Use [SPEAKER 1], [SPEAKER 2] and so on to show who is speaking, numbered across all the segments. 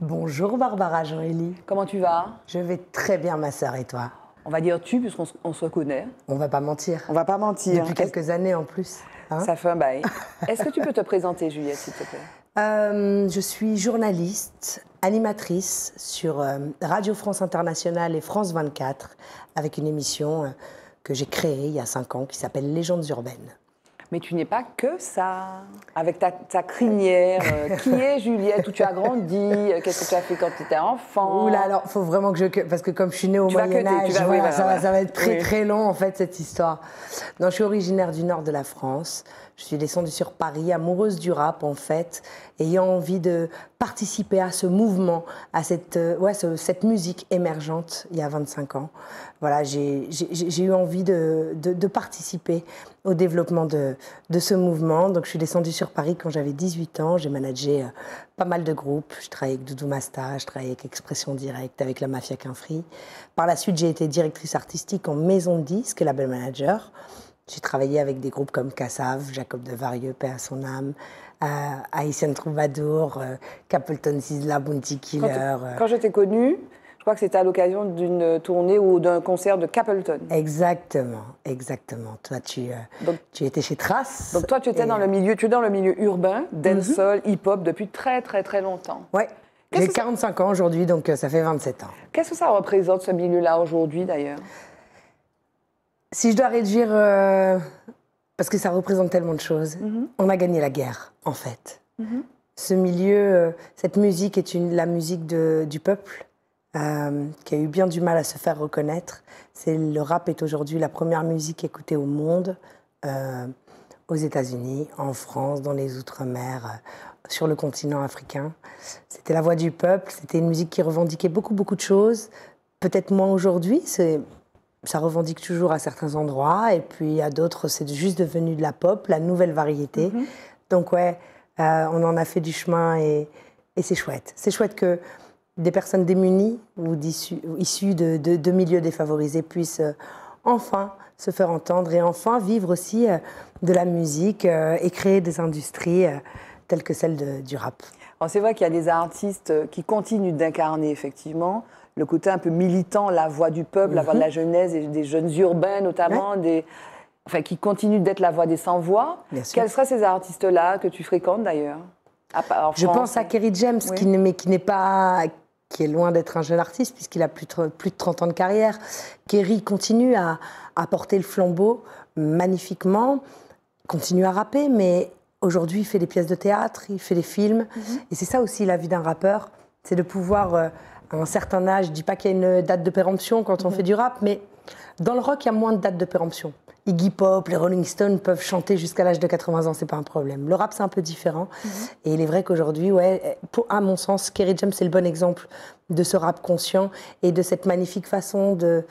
[SPEAKER 1] Bonjour Barbara Jean-Élie. Comment tu vas Je vais très bien ma sœur et toi On va dire tu puisqu'on se connaît. On va pas mentir. On va pas mentir. Depuis quelques années en plus. Hein Ça fait un bail. Est-ce que tu peux te présenter Juliette s'il te plaît
[SPEAKER 2] euh, Je suis journaliste, animatrice sur euh, Radio France Internationale et France 24 avec une émission euh, que j'ai créée il y a 5 ans qui s'appelle Légendes urbaines.
[SPEAKER 1] Mais tu n'es pas que ça. Avec ta, crinière, euh, qui est Juliette Où tu as grandi euh, Qu'est-ce que tu as fait quand tu étais enfant Oula, alors, il faut vraiment que je. Parce que
[SPEAKER 2] comme je suis née au Moyen-Âge, ça, va être très très long en fait cette histoire. Non, je suis originaire du nord de la France. Je suis descendue sur Paris, amoureuse du rap en fait, ayant envie de participer à ce mouvement, à cette, euh, musique émergente il y a 25 ans. Voilà, j'ai eu envie de, participer au développement de, ce mouvement. Donc je suis descendue sur Paris quand j'avais 18 ans, j'ai managé euh, pas mal de groupes. Je travaillais avec Doudou Masta, je travaillais avec Expression Directe, avec la Mafia Quinfree. Par la suite, j'ai été directrice artistique en maison de disque et label manager. J'ai travaillé avec des groupes comme Cassav, Jacob de Varieux, paix à son âme, euh, Aïssien Troubadour, euh, Capleton Sisla, Bounty Killer. Euh. Quand, je t'ai connue, je crois que c'était à l'occasion
[SPEAKER 1] d'une tournée ou d'un concert de Capleton.
[SPEAKER 2] Exactement, exactement. Toi, tu, tu étais chez Trace. Donc toi, tu
[SPEAKER 1] étais dans le milieu, tu es dans le milieu urbain, mhm. dancehall, hip-hop depuis très très très longtemps.
[SPEAKER 2] Ouais. J'ai 45 ans aujourd'hui, donc ça fait 27 ans.
[SPEAKER 1] Qu'est-ce que ça représente ce milieu-là aujourd'hui d'ailleurs
[SPEAKER 2] si je dois réduire, euh, parce que ça représente tellement de choses, mhm. on a gagné la guerre, en fait. Mhm. Ce milieu, euh, cette musique est la musique du peuple. Euh, qui a eu bien du mal à se faire reconnaître. C'est le rap est aujourd'hui la première musique écoutée au monde, aux États-Unis, en France, dans les outre-mer, sur le continent africain. C'était la voix du peuple. C'était une musique qui revendiquait beaucoup beaucoup de choses. Peut-être moins aujourd'hui. C'est ça revendique toujours à certains endroits, et puis à d'autres, c'est juste devenu de la pop, la nouvelle variété. Mm-hmm. Donc ouais, euh, on en a fait du chemin, et, c'est chouette. C'est chouette que des personnes démunies ou issues de, milieux défavorisés puissent euh, enfin se faire entendre et enfin vivre aussi euh, de la musique et créer des industries telles que celle du rap.
[SPEAKER 1] On sait vrai qu'il y a des artistes qui continuent d'incarner effectivement le côté un peu militant, la voix du peuple, la voix de la mhm. jeunesse, et des jeunes urbains notamment, qui continuent d'être la voix des sans-voix. Quels seraient ces artistes-là que tu fréquentes d'ailleurs Je pense à Kerry James, qui,
[SPEAKER 2] qui n'est pas qui est loin d'être un jeune artiste puisqu'il a plus de, plus 30 ans de carrière. Kerry continue à, porter le flambeau magnifiquement, continue à rapper, mais aujourd'hui il fait des pièces de théâtre, il fait des films. Mhm. Et c'est ça aussi la vie d'un rappeur, c'est de pouvoir... Euh, à un certain âge. Je ne dis pas qu'il y a une date de péremption quand on mhm. fait du rap, mais dans le rock, il y a moins de dates de péremption. Iggy Pop, les Rolling Stones peuvent chanter jusqu'à l'âge de 80 ans, c'est pas un problème. Le rap, c'est un peu différent. Mhm. Et il est vrai qu'aujourd'hui, à mon sens, Kerry James, c'est le bon exemple de ce rap conscient et de cette magnifique façon de,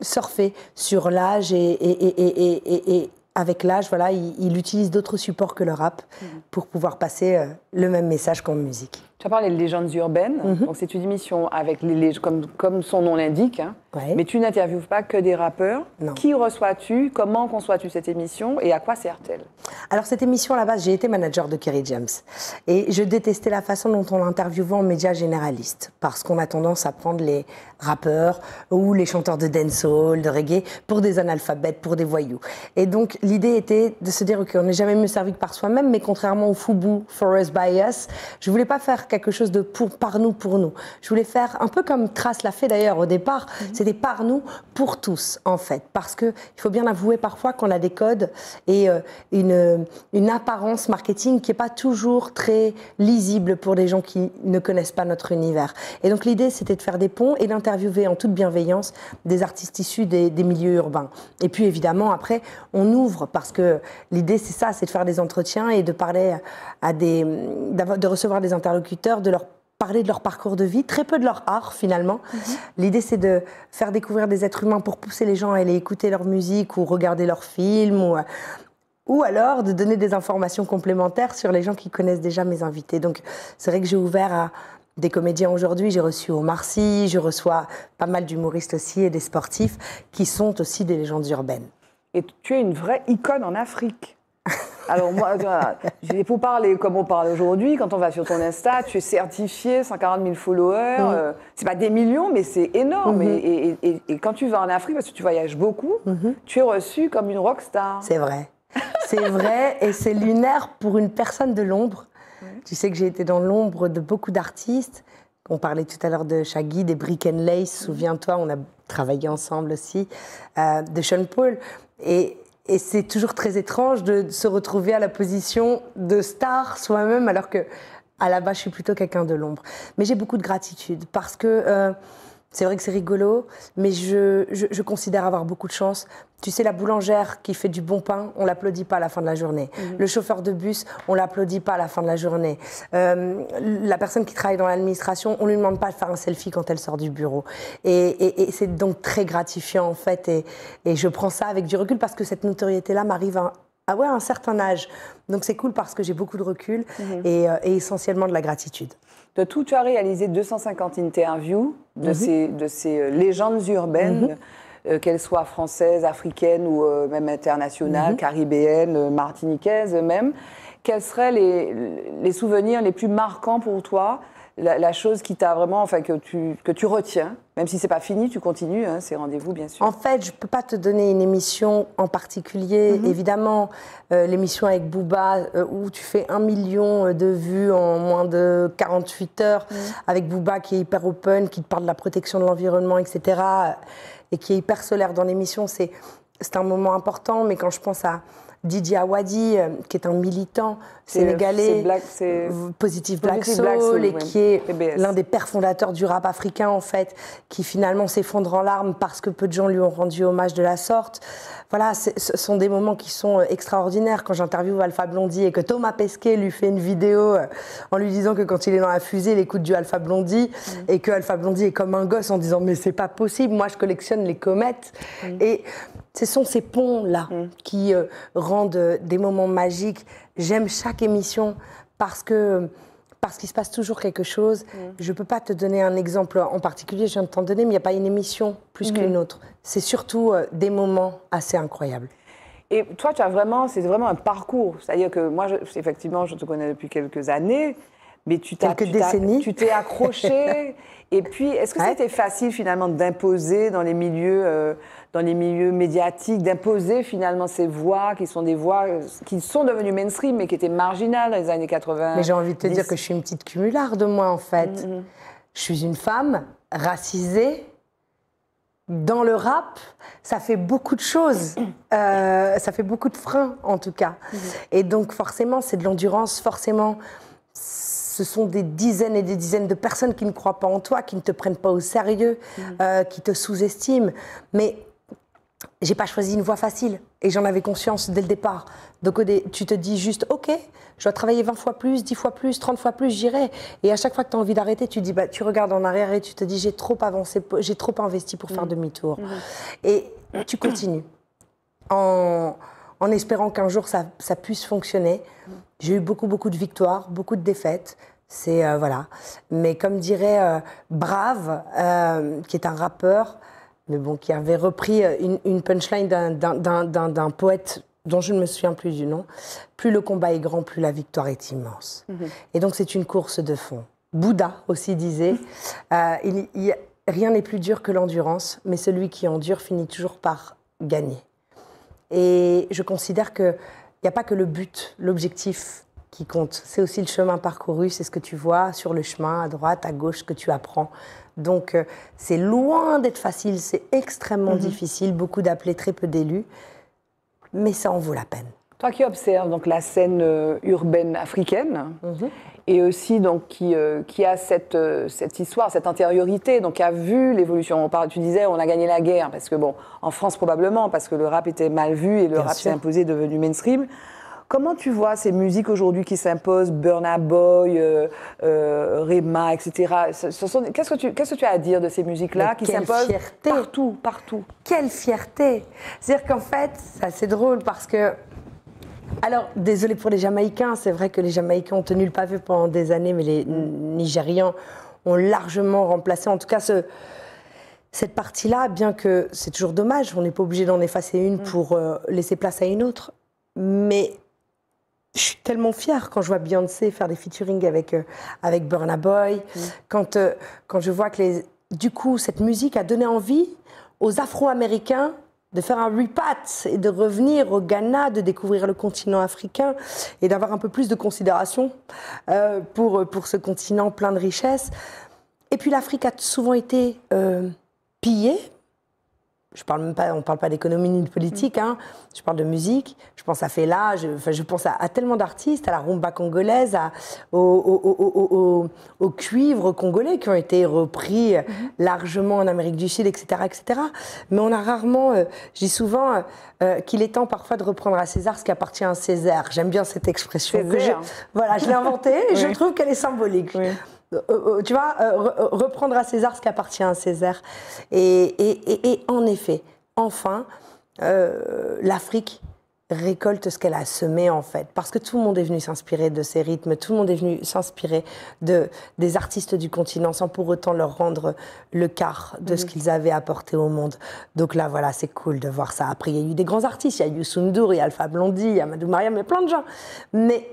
[SPEAKER 2] surfer sur l'âge et, avec l'âge, voilà, il, utilise d'autres supports que le rap mhm. pour pouvoir passer euh, le même message qu'en musique.
[SPEAKER 1] Tu as parlé de légendes urbaines. Mhm. Donc, c'est une émission avec les comme, comme son nom l'indique. Hein. Mais tu n'interviewes pas que des rappeurs. Qui reçois-tu Comment conçois-tu cette émission Et à quoi sert-elle
[SPEAKER 2] Alors, cette émission, à la base, j'ai été manager de Kerry James. Et je détestais la façon dont on l'interviewait en médias généralistes. Parce qu'on a tendance à prendre les rappeurs ou les chanteurs de dancehall, de reggae, pour des analphabètes, pour des voyous. Et donc, l'idée était de se dire, qu'on on n'est jamais mieux servi que par soi-même. Mais contrairement au Fubu, Forest Bias, je voulais pas faire quelque chose de pour, par nous, pour nous. Je voulais faire un peu comme Trace l'a fait d'ailleurs au départ, mhm. c'était par nous, pour tous en fait. Parce qu'il faut bien avouer parfois qu'on a des codes et euh, une, euh, une apparence marketing qui n'est pas toujours très lisible pour les gens qui ne connaissent pas notre univers. Et donc l'idée c'était de faire des ponts et d'interviewer en toute bienveillance des artistes issus des, des milieux urbains. Et puis évidemment après on ouvre parce que l'idée c'est ça, c'est de faire des entretiens et de parler à des, de recevoir des interlocuteurs, de leur parler de leur parcours de vie, très peu de leur art finalement. Mhm. L'idée c'est de faire découvrir des êtres humains pour pousser les gens à aller écouter leur musique ou regarder leurs films ou, euh, ou alors de donner des informations complémentaires sur les gens qui connaissent déjà mes invités. Donc c'est vrai que j'ai ouvert à des comédiens aujourd'hui, j'ai reçu Omar Sy, je reçois pas mal d'humoristes aussi et des sportifs qui sont aussi des légendes urbaines. Et tu es une vraie icône en Afrique. Alors moi, euh, je vais pour parler comme on parle aujourd'hui.
[SPEAKER 1] Quand on va sur ton Insta, tu es certifié, 140 000 followers. Euh, c'est pas des millions, mais c'est énorme. Mhm. Et, quand tu vas en Afrique, parce que tu voyages beaucoup, mhm. tu es reçu comme une rockstar.
[SPEAKER 2] C'est vrai. C'est vrai et c'est lunaire pour une personne de l'ombre. Tu sais que j'ai été dans l'ombre de beaucoup d'artistes. On parlait tout à l'heure de Shaggy, des Brick and Lace, mhm. souviens-toi, on a travaillé ensemble aussi, euh, de Sean Paul. Et, et c'est toujours très étrange de, se retrouver à la position de star soi-même, alors que à la base, je suis plutôt quelqu'un de l'ombre. Mais j'ai beaucoup de gratitude parce que. Euh, c'est vrai que c'est rigolo, mais je, considère avoir beaucoup de chance. Tu sais, la boulangère qui fait du bon pain, on l'applaudit pas à la fin de la journée. Mhm. Le chauffeur de bus, on l'applaudit pas à la fin de la journée. Euh, la personne qui travaille dans l'administration, on ne lui demande pas de faire un selfie quand elle sort du bureau. Et, c'est donc très gratifiant en fait. Et, je prends ça avec du recul parce que cette notoriété-là m'arrive à, un certain âge. Donc c'est cool parce que j'ai beaucoup de recul mhm. euh, et essentiellement de la gratitude. De tout, tu as réalisé 250 interviews de, mhm. ces,
[SPEAKER 1] de ces euh, légendes urbaines, mhm. euh, qu'elles soient françaises, africaines ou euh, même internationales, mhm. caribéennes, martiniquaises même. Quels seraient les, souvenirs les plus marquants pour toi la, chose qui t'a vraiment, enfin que tu, que tu retiens,
[SPEAKER 2] même si c'est pas fini, tu continues hein, ces rendez-vous bien sûr. En fait, je peux pas te donner une émission en particulier. Mhm. Évidemment, euh, l'émission avec Booba euh, où tu fais un million euh, de vues en moins de 48 heures, mhm. avec Booba qui est hyper open, qui te parle de la protection de l'environnement, etc., et qui est hyper solaire dans l'émission, c'est c'est un moment important. Mais quand je pense à Didier Awadi, euh, qui est un militant sénégalais, black, Positive Black Soul, black soul et qui est l'un des pères fondateurs du rap africain, en fait, qui finalement s'effondre en larmes parce que peu de gens lui ont rendu hommage de la sorte voilà, ce sont des moments qui sont euh, extraordinaires. Quand j'interviewe Alpha Blondie et que Thomas Pesquet lui fait une vidéo euh, en lui disant que quand il est dans la fusée, il écoute du Alpha Blondie mm. et que Alpha Blondie est comme un gosse en disant mais c'est pas possible, moi je collectionne les comètes. Mm. Et ce sont ces ponts-là mm. qui euh, rendent des moments magiques. J'aime chaque émission parce que parce qu'il se passe toujours quelque chose. Mm. Je ne peux pas te donner un exemple en particulier, je viens de t'en donner, mais il n'y a pas une émission plus qu'une mm-hmm. autre. C'est surtout euh, des moments assez incroyables.
[SPEAKER 1] Et toi, tu as vraiment, c'est vraiment un parcours. C'est-à-dire que moi, effectivement, je te connais depuis quelques années, mais tu décennies. Tu t'es accroché. et puis, est-ce que c'était facile finalement d'imposer dans les milieux, euh, dans les milieux médiatiques, d'imposer finalement ces voix qui sont des voix euh, qui sont devenues mainstream, mais qui étaient marginales dans les années 80 Mais j'ai envie de te dire
[SPEAKER 2] que je suis une petite cumularde, moi, en fait. Mm-hmm. Je suis une femme racisée. Dans le rap, ça fait beaucoup de choses, euh, ça fait beaucoup de freins en tout cas. Mm-hmm. Et donc forcément, c'est de l'endurance, forcément, ce sont des dizaines et des dizaines de personnes qui ne croient pas en toi, qui ne te prennent pas au sérieux, mm. euh, qui te sous-estiment. Mais j'ai pas choisi une voie facile et j'en avais conscience dès le départ. Donc tu te dis juste, ok, je dois travailler 20 fois plus, 10 fois plus, 30 fois plus, j'irai. Et à chaque fois que tu as envie d'arrêter, tu dis, bah, tu regardes en arrière et tu te dis, j'ai trop avancé, j'ai trop investi pour faire mm. demi-tour. Mm. Et tu continues. En en espérant qu'un jour ça, puisse fonctionner. J'ai eu beaucoup, beaucoup de victoires, beaucoup de défaites. C'est euh, voilà. Mais comme dirait euh, Brave, euh, qui est un rappeur, mais bon, qui avait repris une, punchline d'un poète dont je ne me souviens plus du nom. Plus le combat est grand, plus la victoire est immense. Mm-hmm. Et donc c'est une course de fond. Bouddha aussi disait, rien n'est plus dur que l'endurance, mais celui qui endure finit toujours par gagner. Et je considère qu'il n'y a pas que le but, l'objectif qui compte. C'est aussi le chemin parcouru, c'est ce que tu vois sur le chemin, à droite, à gauche, que tu apprends. Donc euh, c'est loin d'être facile, c'est extrêmement mhm. difficile, beaucoup d'appelés, très peu d'élus, mais ça en vaut la peine.
[SPEAKER 1] Toi qui observes donc la scène euh, urbaine africaine mhm. et aussi donc qui, euh, qui a cette, euh, cette histoire, cette intériorité, donc qui a vu l'évolution. tu disais, on a gagné la guerre parce que bon, en France probablement parce que le rap était mal vu et le rap s'est imposé, devenu mainstream. Comment tu vois ces musiques aujourd'hui qui s'imposent, Burna Boy, Rema, etc. Qu'est-ce que tu qu'est-ce que tu as à dire de ces musiques-là qui s'imposent
[SPEAKER 2] partout, partout Quelle fierté C'est-à-dire qu'en fait, c'est drôle parce que alors, désolé pour les Jamaïcains, c'est vrai que les Jamaïcains ont tenu le pavé pendant des années, mais les mm. Nigérians ont largement remplacé, en tout cas, cette partie-là, bien que c'est toujours dommage, on n'est pas obligé d'en effacer une mm. pour euh, laisser place à une autre. Mais je suis tellement fière quand je vois Beyoncé faire des featuring avec, euh, avec Burna Boy, mm. quand, euh, quand je vois que du coup, cette musique a donné envie aux Afro-Américains de faire un repat et de revenir au Ghana, de découvrir le continent africain et d'avoir un peu plus de considération euh, pour, pour ce continent plein de richesses. Et puis l'Afrique a souvent été euh, pillée, je parle même pas, on parle pas d'économie ni de politique, mm. hein. je parle de musique, je pense à Fela, je, je pense à, tellement d'artistes, à la rumba congolaise, à, au, au, au, au, cuivre congolais qui ont été repris euh, mm-hmm. largement en Amérique du Sud, etc. etc. Mais on a rarement, euh, je dis souvent euh, euh, qu'il est temps parfois de reprendre à César ce qui appartient à César. J'aime bien cette expression. je, voilà, je l'ai inventée et je trouve qu'elle est symbolique. Euh, euh, euh, tu vois, reprendre à César ce qui appartient à César. Et, et, en effet, enfin, l'Afrique récolte ce qu'elle a semé en fait. Parce que tout le monde est venu s'inspirer de ses rythmes, tout le monde est venu s'inspirer de, des artistes du continent sans pour autant leur rendre le quart de ce mhm. qu'ils avaient apporté au monde. Donc là voilà, c'est cool de voir ça. Après, il y a eu des grands artistes, il y a eu Sundur, il y a Alpha Blondie, il y a Madou Mariam, il y a plein de gens. Mais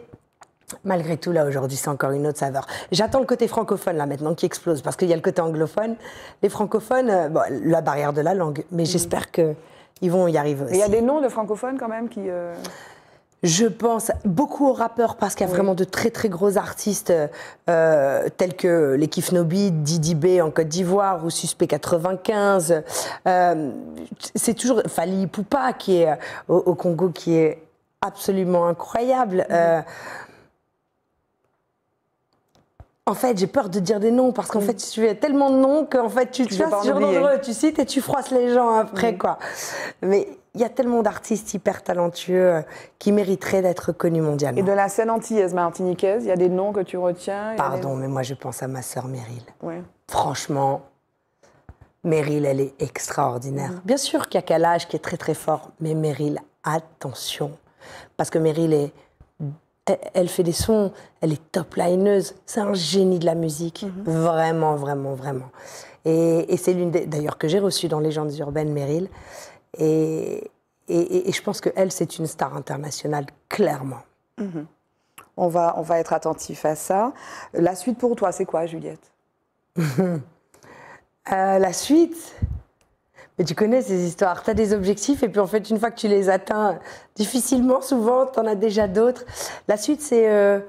[SPEAKER 2] Malgré tout, là, aujourd'hui, c'est encore une autre saveur. J'attends le côté francophone, là, maintenant, qui explose, parce qu'il y a le côté anglophone. Les francophones, euh, la barrière de la langue, mais mhm. j'espère qu'ils vont y arriver aussi. Il y a
[SPEAKER 1] des noms de francophones, quand même, qui... Euh,
[SPEAKER 2] Je pense beaucoup aux rappeurs parce qu'il y a vraiment de très très gros artistes euh, tels que les Kifnobi, Didi B en Côte d'Ivoire ou Suspect 95. c'est toujours Fali Poupa qui est au, Congo qui est absolument incroyable en fait, j'ai peur de dire des noms parce qu'en mm. fait, tu fais tellement de noms qu'en fait, tu, te fais dangereux, tu cites et tu froisses les gens après, mm. quoi. Mais il y a tellement d'artistes hyper talentueux euh, qui mériteraient d'être connus mondialement. Et de
[SPEAKER 1] la scène antillaise, martiniquaise, il y a des
[SPEAKER 2] noms que tu retiens Pardon, mais moi, je pense à ma sœur Meryl. Ouais. Franchement, Meryl, elle est extraordinaire. Mm. Bien sûr qu'il y a Kalash qui est très, très fort, mais Meryl, attention. Parce que Meryl est elle fait des sons, elle est top lineuse, c'est un génie de la musique, mhm. vraiment, vraiment, vraiment. Et, c'est l'une d'ailleurs que j'ai reçue dans Légendes urbaines, Meryl. Et, je pense qu'elle, c'est une star internationale, clairement.
[SPEAKER 1] Mhm. on, va, on va être attentif à ça. La suite pour toi, c'est quoi, Juliette euh,
[SPEAKER 2] La suite et tu connais ces histoires. Tu as des objectifs et puis en fait, une fois que tu les atteins difficilement, souvent, tu en as déjà d'autres. La suite, c'est euh,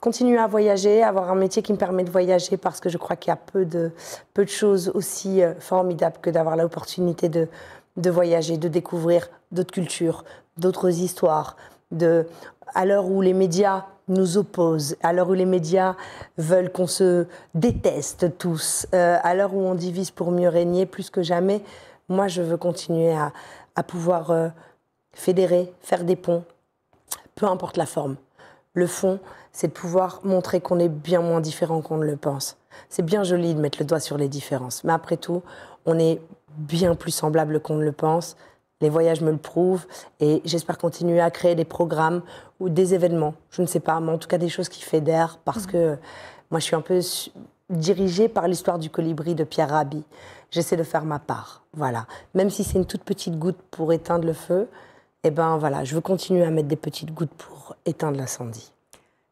[SPEAKER 2] continuer à voyager, avoir un métier qui me permet de voyager parce que je crois qu'il y a peu de, peu de choses aussi euh, formidables que d'avoir l'opportunité de, de voyager, de découvrir d'autres cultures, d'autres histoires. De, à l'heure où les médias nous opposent, à l'heure où les médias veulent qu'on se déteste tous, euh, à l'heure où on divise pour mieux régner plus que jamais, moi je veux continuer à, pouvoir euh, fédérer, faire des ponts, peu importe la forme. Le fond, c'est de pouvoir montrer qu'on est bien moins différent qu'on ne le pense. C'est bien joli de mettre le doigt sur les différences, mais après tout, on est bien plus semblable qu'on ne le pense. Les voyages me le prouvent et j'espère continuer à créer des programmes ou des événements, je ne sais pas, mais en tout cas des choses qui fédèrent parce mm. que moi je suis un peu dirigée par l'histoire du colibri de Pierre Rabhi. J'essaie de faire ma part, voilà. Même si c'est une toute petite goutte pour éteindre le feu, eh ben voilà, je veux continuer à mettre des petites gouttes pour éteindre l'incendie.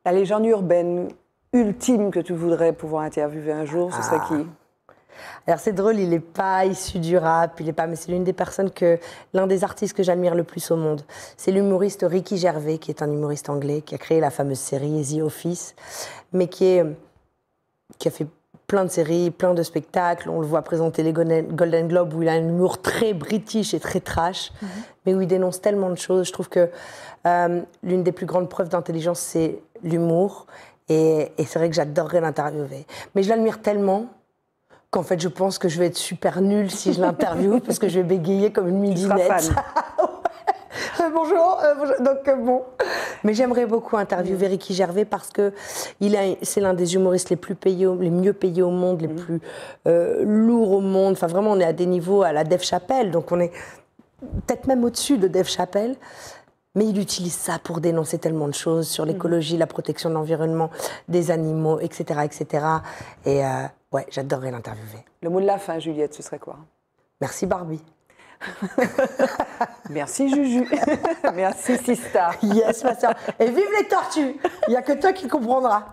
[SPEAKER 1] La légende urbaine
[SPEAKER 2] ultime que tu voudrais pouvoir interviewer un jour, ce ça serait ah. qui alors c'est drôle, il n'est pas issu du rap, il pas, mais c'est l'une des personnes que, l'un des artistes que j'admire le plus au monde. C'est l'humoriste Ricky Gervais, qui est un humoriste anglais, qui a créé la fameuse série The Office, mais qui qui a fait plein de séries, plein de spectacles. On le voit présenter les Golden Globes où il a un humour très british et très trash, mhm. mais où il dénonce tellement de choses. Je trouve que euh, l'une des plus grandes preuves d'intelligence, c'est l'humour. Et, et c'est vrai que j'adorerais l'interviewer. Mais je l'admire tellement en fait, je pense que je vais être super nulle si je l'interviewe parce que je vais bégayer comme une midinette. Euh, euh, bonjour, Donc euh, bon, mais j'aimerais beaucoup interviewer Ricky Gervais parce que il c'est l'un des humoristes les plus payés, les mieux payés au monde, les mhm. plus lourds au monde. Enfin vraiment, on est à des niveaux à la Dave chapelle donc on est peut-être même au-dessus de Dave chapelle Mais il utilise ça pour dénoncer tellement de choses sur mhm. l'écologie, la protection de l'environnement, des animaux, etc., etc. Et Ouais, j'adorerais l'interviewer.
[SPEAKER 1] Le mot de la fin, Juliette, ce serait quoi
[SPEAKER 2] Merci Barbie. Merci Juju. Merci Sista. Yes, ma soeur. Et vive les tortues Il n'y a que toi qui comprendras.